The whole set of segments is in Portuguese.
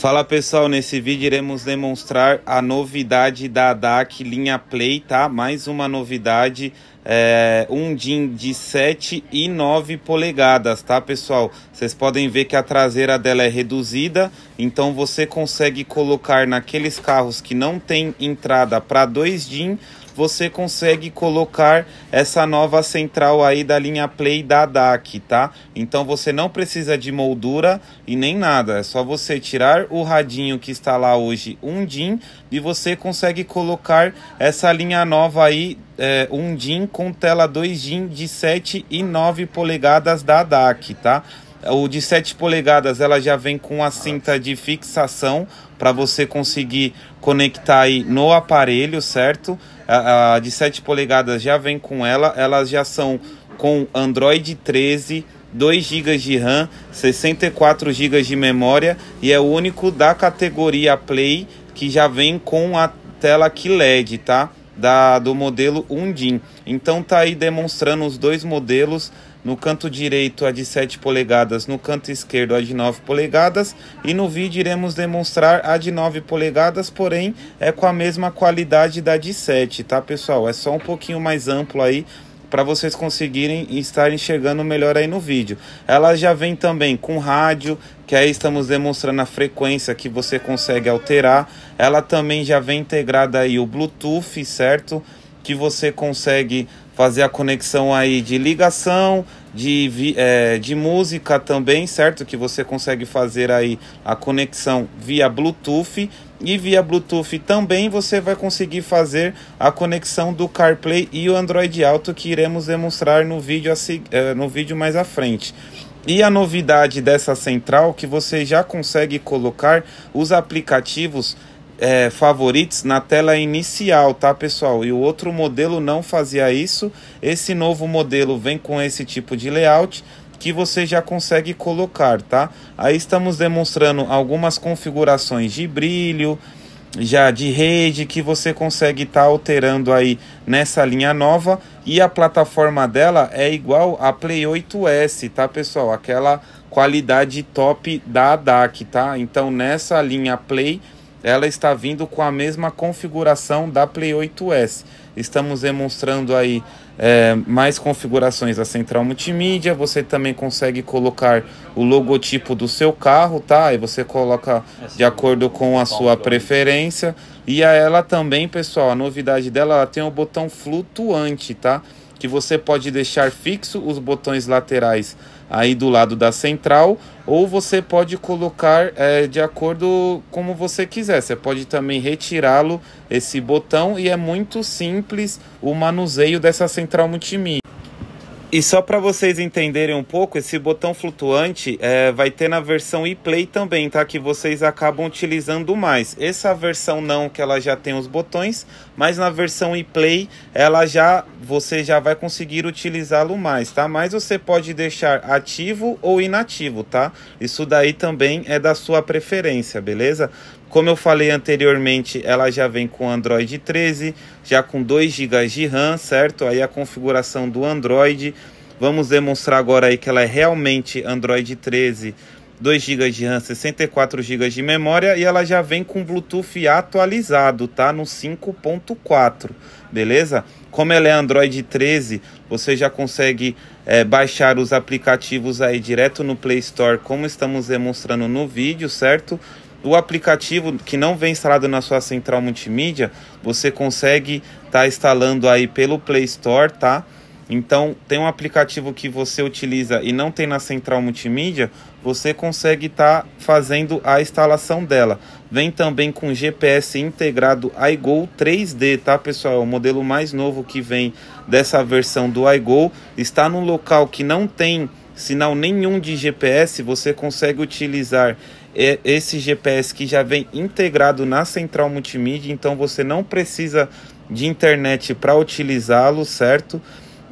Fala pessoal, nesse vídeo iremos demonstrar a novidade da DAC linha Play, tá? Mais uma novidade, é, um DIN de 7 e 9 polegadas, tá pessoal? Vocês podem ver que a traseira dela é reduzida, então você consegue colocar naqueles carros que não tem entrada para dois DIN você consegue colocar essa nova central aí da linha Play da DAC, tá? Então você não precisa de moldura e nem nada, é só você tirar o radinho que está lá hoje, um DIN, e você consegue colocar essa linha nova aí, é, um DIN com tela 2 DIN de 7 e 9 polegadas da DAC, tá? O de 7 polegadas ela já vem com a cinta de fixação para você conseguir conectar aí no aparelho, certo? A, a de 7 polegadas já vem com ela, elas já são com Android 13, 2 GB de RAM, 64 GB de memória e é o único da categoria Play que já vem com a tela que LED, tá? da, do modelo Undin. Então tá aí demonstrando os dois modelos. No canto direito a de 7 polegadas, no canto esquerdo a de 9 polegadas e no vídeo iremos demonstrar a de 9 polegadas, porém é com a mesma qualidade da de 7, tá pessoal? É só um pouquinho mais amplo aí para vocês conseguirem estar enxergando melhor aí no vídeo. Ela já vem também com rádio, que aí estamos demonstrando a frequência que você consegue alterar. Ela também já vem integrada aí o Bluetooth, certo? que você consegue fazer a conexão aí de ligação, de, é, de música também, certo? Que você consegue fazer aí a conexão via Bluetooth. E via Bluetooth também você vai conseguir fazer a conexão do CarPlay e o Android Auto que iremos demonstrar no vídeo, a, é, no vídeo mais à frente. E a novidade dessa central que você já consegue colocar os aplicativos é, favoritos na tela inicial, tá, pessoal? E o outro modelo não fazia isso. Esse novo modelo vem com esse tipo de layout que você já consegue colocar, tá? Aí estamos demonstrando algumas configurações de brilho, já de rede que você consegue estar tá alterando aí nessa linha nova e a plataforma dela é igual a Play 8S, tá pessoal? Aquela qualidade top da DAC, tá? Então nessa linha Play ela está vindo com a mesma configuração da Play 8S. Estamos demonstrando aí é, mais configurações da central multimídia. Você também consegue colocar o logotipo do seu carro, tá? Aí você coloca de acordo com a sua preferência. E a ela também, pessoal, a novidade dela ela tem o um botão flutuante, tá? Que você pode deixar fixo os botões laterais aí do lado da central, ou você pode colocar é, de acordo como você quiser. Você pode também retirá-lo, esse botão, e é muito simples o manuseio dessa central multimídia. E só para vocês entenderem um pouco, esse botão flutuante é, vai ter na versão ePlay também, tá? Que vocês acabam utilizando mais. Essa versão não, que ela já tem os botões, mas na versão ePlay ela já você já vai conseguir utilizá-lo mais, tá? Mas você pode deixar ativo ou inativo, tá? Isso daí também é da sua preferência, beleza? Como eu falei anteriormente, ela já vem com Android 13, já com 2 GB de RAM, certo? Aí a configuração do Android, Vamos demonstrar agora aí que ela é realmente Android 13, 2 GB de RAM, 64 GB de memória e ela já vem com Bluetooth atualizado, tá? No 5.4, beleza? Como ela é Android 13, você já consegue é, baixar os aplicativos aí direto no Play Store, como estamos demonstrando no vídeo, certo? O aplicativo que não vem instalado na sua central multimídia, você consegue estar tá instalando aí pelo Play Store, tá? Então, tem um aplicativo que você utiliza e não tem na central multimídia, você consegue estar tá fazendo a instalação dela. Vem também com GPS integrado iGo 3D, tá pessoal? O modelo mais novo que vem dessa versão do iGo está num local que não tem sinal nenhum de GPS, você consegue utilizar esse GPS que já vem integrado na central multimídia, então você não precisa de internet para utilizá-lo, certo?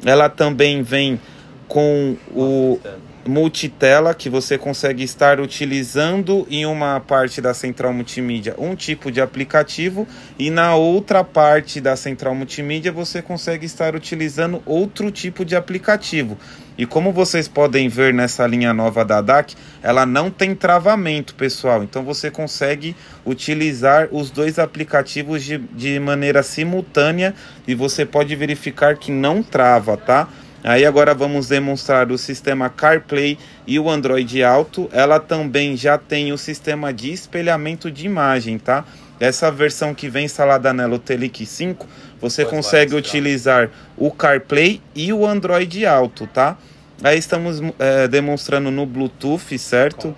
ela também vem com o multitela que você consegue estar utilizando em uma parte da central multimídia um tipo de aplicativo e na outra parte da central multimídia você consegue estar utilizando outro tipo de aplicativo. E como vocês podem ver nessa linha nova da DAC, ela não tem travamento, pessoal. Então você consegue utilizar os dois aplicativos de, de maneira simultânea e você pode verificar que não trava, tá? Aí agora vamos demonstrar o sistema CarPlay e o Android Auto. Ela também já tem o sistema de espelhamento de imagem, tá? Essa versão que vem instalada nela, o Telic 5, você consegue utilizar. Tá? utilizar o CarPlay e o Android Auto, tá? Aí estamos é, demonstrando no Bluetooth, certo?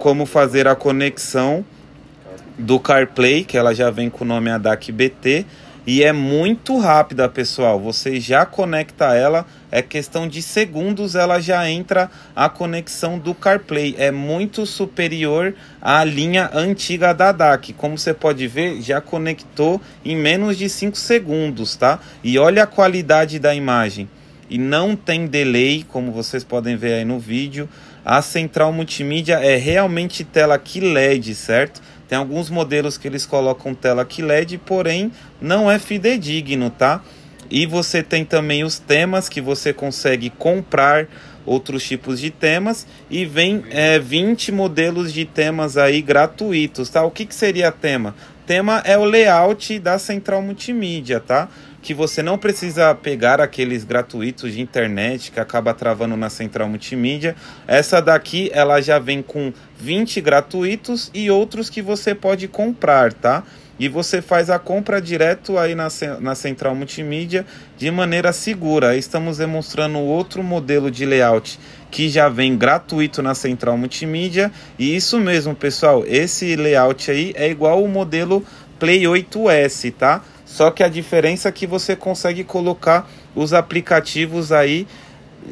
Como ah, fazer a conexão do CarPlay, que ela já vem com o nome ADAC BT, e é muito rápida, pessoal. Você já conecta ela, é questão de segundos ela já entra a conexão do CarPlay. É muito superior à linha antiga da DAC. Como você pode ver, já conectou em menos de 5 segundos, tá? E olha a qualidade da imagem. E não tem delay, como vocês podem ver aí no vídeo. A central multimídia é realmente tela que LED, certo? Tem alguns modelos que eles colocam tela QLED, porém não é fidedigno, tá? E você tem também os temas que você consegue comprar outros tipos de temas e vem é, 20 modelos de temas aí gratuitos, tá? O que, que seria tema? Tema é o layout da central multimídia, tá? que você não precisa pegar aqueles gratuitos de internet que acaba travando na central multimídia. Essa daqui ela já vem com 20 gratuitos e outros que você pode comprar, tá? E você faz a compra direto aí na, na central multimídia de maneira segura. Estamos demonstrando outro modelo de layout que já vem gratuito na central multimídia. E isso mesmo, pessoal, esse layout aí é igual o modelo Play 8S, tá? Só que a diferença é que você consegue colocar os aplicativos aí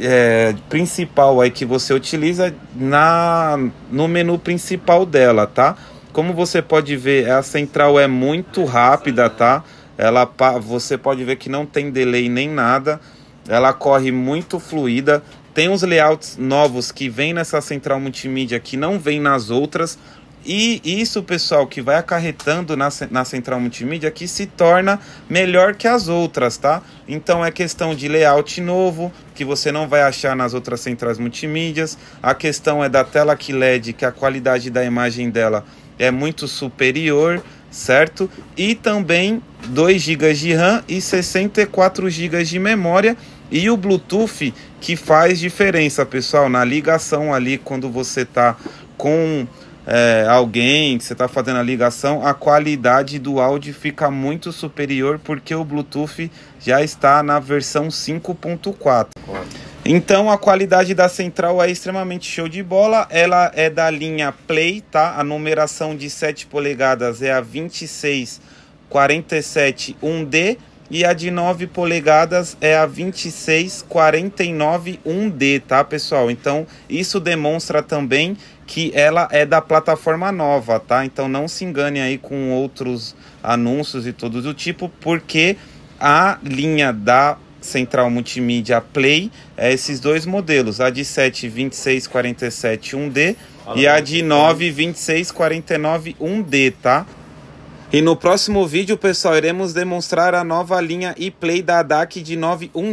é, principal aí que você utiliza na no menu principal dela, tá? Como você pode ver, a central é muito rápida, tá? Ela você pode ver que não tem delay nem nada. Ela corre muito fluida. Tem uns layouts novos que vem nessa central multimídia que não vem nas outras, e isso, pessoal, que vai acarretando na, na central multimídia que se torna melhor que as outras, tá? Então é questão de layout novo, que você não vai achar nas outras centrais multimídias. A questão é da tela que LED, que a qualidade da imagem dela é muito superior, certo? E também 2 GB de RAM e 64 GB de memória e o Bluetooth que faz diferença, pessoal, na ligação ali quando você tá com é, alguém, que você está fazendo a ligação, a qualidade do áudio fica muito superior porque o Bluetooth já está na versão 5.4. Então a qualidade da central é extremamente show de bola. Ela é da linha Play, tá? A numeração de 7 polegadas é a 2647 1D e a de 9 polegadas é a 2649-1D, tá, pessoal? Então, isso demonstra também que ela é da plataforma nova, tá? Então, não se engane aí com outros anúncios e tudo do tipo, porque a linha da Central Multimídia Play é esses dois modelos, a de 7 26471 1D e a de 9 2649 1D, tá? E no próximo vídeo, pessoal, iremos demonstrar a nova linha e-play da ADAC de 91